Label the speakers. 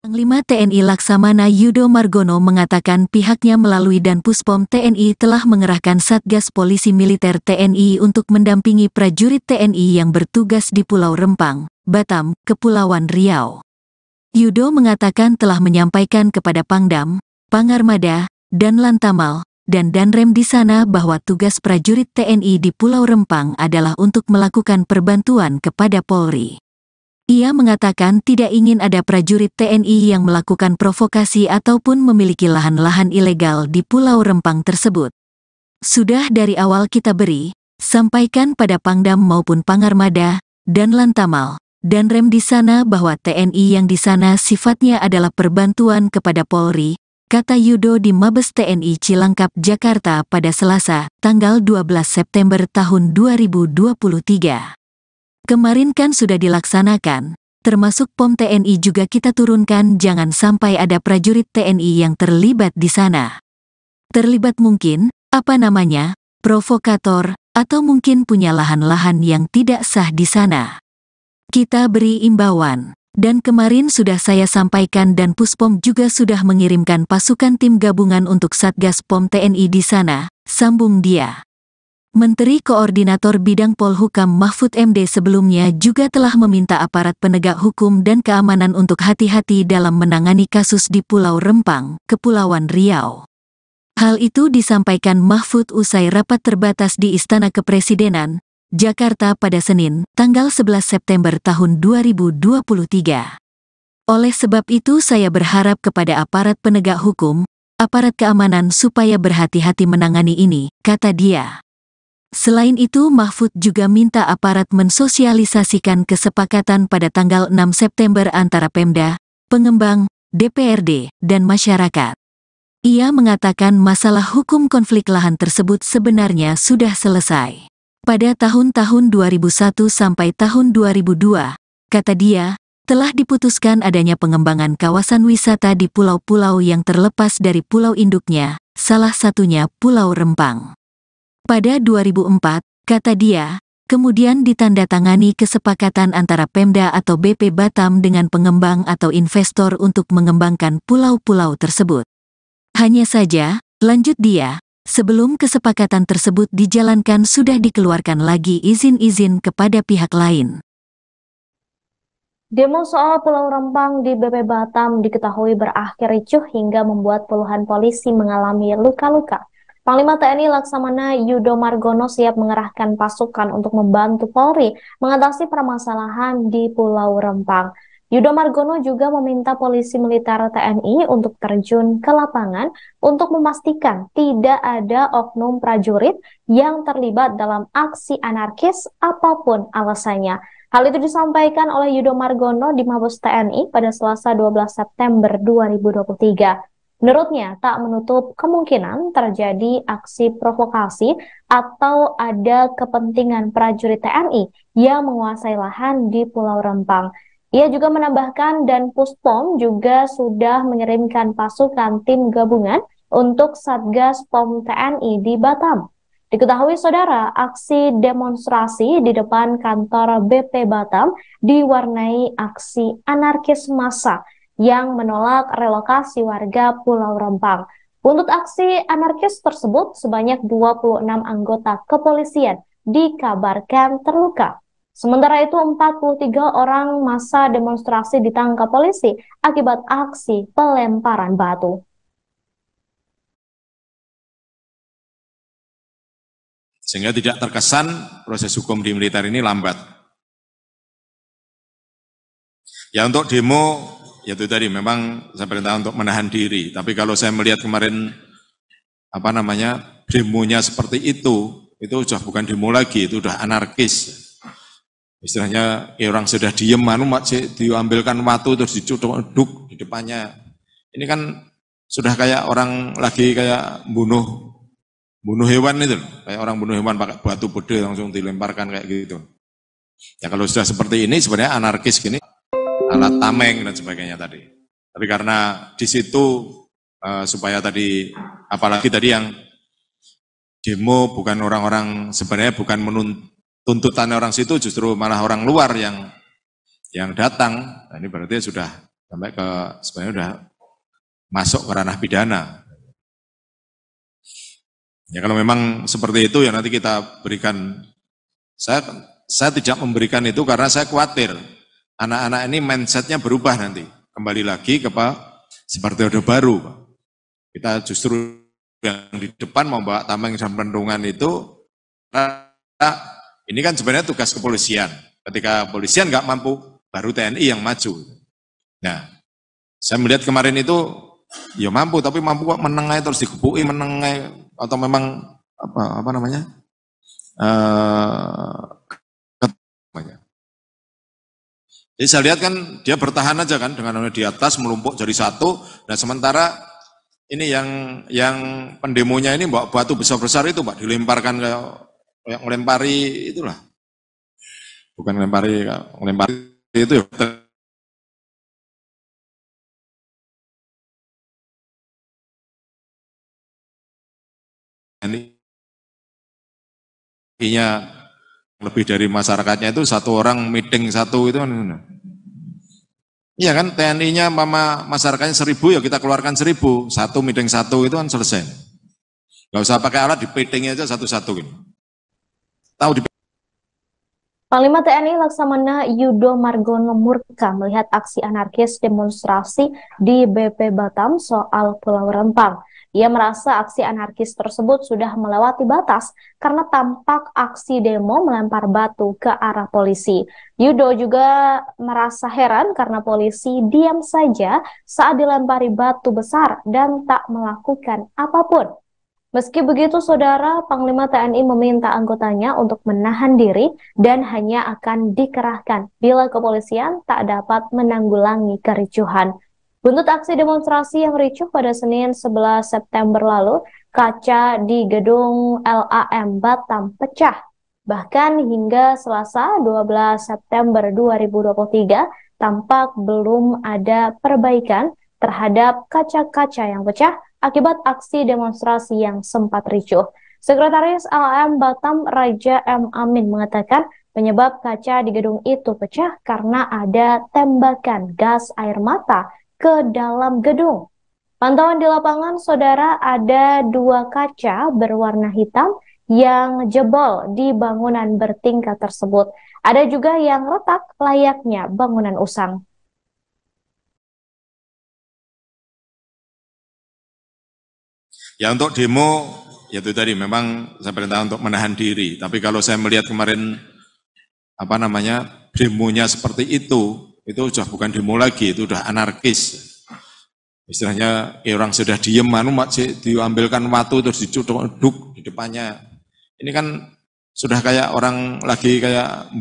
Speaker 1: Panglima TNI Laksamana Yudo Margono mengatakan pihaknya melalui dan Puspom TNI telah mengerahkan Satgas Polisi Militer TNI untuk mendampingi prajurit TNI yang bertugas di Pulau Rempang, Batam, Kepulauan Riau. Yudo mengatakan telah menyampaikan kepada Pangdam, Pangarmada, dan Lantamal, dan Danrem di sana bahwa tugas prajurit TNI di Pulau Rempang adalah untuk melakukan perbantuan kepada Polri. Ia mengatakan tidak ingin ada prajurit TNI yang melakukan provokasi ataupun memiliki lahan-lahan ilegal di Pulau Rempang tersebut. Sudah dari awal kita beri, sampaikan pada Pangdam maupun Pangarmada, dan Lantamal, dan Rem di sana bahwa TNI yang di sana sifatnya adalah perbantuan kepada Polri, kata Yudo di Mabes TNI Cilangkap, Jakarta pada Selasa, tanggal 12 September tahun 2023. Kemarin kan sudah dilaksanakan, termasuk POM TNI juga kita turunkan jangan sampai ada prajurit TNI yang terlibat di sana. Terlibat mungkin, apa namanya, provokator, atau mungkin punya lahan-lahan yang tidak sah di sana. Kita beri imbauan. Dan kemarin sudah saya sampaikan dan Puspom juga sudah mengirimkan pasukan tim gabungan untuk Satgas POM TNI di sana, sambung dia. Menteri Koordinator Bidang Polhukam Mahfud MD sebelumnya juga telah meminta aparat penegak hukum dan keamanan untuk hati-hati dalam menangani kasus di Pulau Rempang, Kepulauan Riau. Hal itu disampaikan Mahfud usai rapat terbatas di Istana Kepresidenan, Jakarta pada Senin, tanggal 11 September tahun 2023. Oleh sebab itu saya berharap kepada aparat penegak hukum, aparat keamanan supaya berhati-hati menangani ini, kata dia. Selain itu, Mahfud juga minta aparat mensosialisasikan kesepakatan pada tanggal 6 September antara Pemda, pengembang, DPRD, dan masyarakat. Ia mengatakan masalah hukum konflik lahan tersebut sebenarnya sudah selesai. Pada tahun-tahun 2001 sampai tahun 2002, kata dia, telah diputuskan adanya pengembangan kawasan wisata di pulau-pulau yang terlepas dari pulau induknya, salah satunya Pulau Rempang. Pada 2004, kata dia, kemudian ditandatangani kesepakatan antara Pemda atau BP Batam dengan pengembang atau investor untuk mengembangkan pulau-pulau tersebut. Hanya saja, lanjut dia, sebelum kesepakatan tersebut dijalankan sudah dikeluarkan lagi izin-izin kepada pihak lain.
Speaker 2: Demo soal Pulau Rempang di BP Batam diketahui berakhir ricuh hingga membuat puluhan polisi mengalami luka-luka. Panglima TNI Laksamana Yudo Margono siap mengerahkan pasukan untuk membantu Polri mengatasi permasalahan di Pulau Rempang. Yudo Margono juga meminta polisi militer TNI untuk terjun ke lapangan untuk memastikan tidak ada oknum prajurit yang terlibat dalam aksi anarkis apapun alasannya. Hal itu disampaikan oleh Yudo Margono di Mabes TNI pada Selasa 12 September 2023. Menurutnya, tak menutup kemungkinan terjadi aksi provokasi atau ada kepentingan prajurit TNI yang menguasai lahan di Pulau Rempang. Ia juga menambahkan dan Puspom juga sudah mengirimkan pasukan tim gabungan untuk Satgas POM TNI di Batam. Diketahui saudara, aksi demonstrasi di depan kantor BP Batam diwarnai aksi anarkis massa yang menolak relokasi warga Pulau Rempang. Untuk aksi anarkis tersebut, sebanyak 26 anggota kepolisian dikabarkan terluka. Sementara itu, 43 orang masa demonstrasi ditangkap polisi akibat aksi pelemparan batu.
Speaker 3: Sehingga tidak terkesan proses hukum di militer ini lambat. Ya untuk demo Ya itu tadi memang saya perintah untuk menahan diri. Tapi kalau saya melihat kemarin apa namanya demonya seperti itu, itu sudah bukan demo lagi, itu sudah anarkis. Istilahnya ya orang sudah diem, anu diambilkan waktu terus dicuduk di depannya. Ini kan sudah kayak orang lagi kayak bunuh bunuh hewan itu, kayak orang bunuh hewan pakai batu bede langsung dilemparkan kayak gitu. Ya kalau sudah seperti ini sebenarnya anarkis gini alat tameng dan sebagainya tadi. Tapi karena di situ uh, supaya tadi apalagi tadi yang demo bukan orang-orang sebenarnya bukan menuntutan orang situ justru malah orang luar yang yang datang. Nah, ini berarti sudah sampai ke sebenarnya sudah masuk ke ranah pidana. Ya kalau memang seperti itu ya nanti kita berikan. Saya saya tidak memberikan itu karena saya khawatir anak-anak ini mindsetnya berubah nanti. Kembali lagi ke Pak, seperti Orde Baru. Kita justru yang di depan mau bawa tambang dan pendungan itu, karena ini kan sebenarnya tugas kepolisian. Ketika kepolisian nggak mampu, baru TNI yang maju. Nah, saya melihat kemarin itu, ya mampu, tapi mampu kok menengai terus dikepui menengai atau memang apa apa namanya eh, Jadi saya lihat kan dia bertahan aja kan dengan di atas melumpuk jadi satu. Nah sementara ini yang yang pendemonya ini bawa batu besar-besar itu mbak dilemparkan ke yang melempari itulah bukan melempari melempari itu ya ini lebih dari masyarakatnya itu satu orang meeting satu itu kan, gitu. Iya kan TNI-nya mama masyarakatnya seribu ya kita keluarkan seribu satu meeting satu itu kan selesai. Gak usah pakai alat di meeting aja satu-satu gitu. Tahu di
Speaker 2: Panglima TNI Laksamana Yudo Margono Murka melihat aksi anarkis demonstrasi di BP Batam soal Pulau Rempang. Ia merasa aksi anarkis tersebut sudah melewati batas karena tampak aksi demo melempar batu ke arah polisi. Yudo juga merasa heran karena polisi diam saja saat dilempari batu besar dan tak melakukan apapun. Meski begitu, saudara, Panglima TNI meminta anggotanya untuk menahan diri dan hanya akan dikerahkan bila kepolisian tak dapat menanggulangi kericuhan. Buntut aksi demonstrasi yang ricuh pada Senin 11 September lalu, kaca di gedung LAM Batam pecah. Bahkan hingga Selasa 12 September 2023, tampak belum ada perbaikan terhadap kaca-kaca yang pecah akibat aksi demonstrasi yang sempat ricuh. Sekretaris LAM Batam Raja M. Amin mengatakan penyebab kaca di gedung itu pecah karena ada tembakan gas air mata ke dalam gedung. Pantauan di lapangan, saudara, ada dua kaca berwarna hitam yang jebol di bangunan bertingkat tersebut. Ada juga yang retak layaknya bangunan usang.
Speaker 3: Ya untuk demo, ya itu tadi memang saya perintah untuk menahan diri. Tapi kalau saya melihat kemarin apa namanya demonya seperti itu, itu sudah bukan demo lagi, itu sudah anarkis. Istilahnya eh, orang sudah diem, anu diambilkan waktu terus dicuduk di depannya. Ini kan sudah kayak orang lagi kayak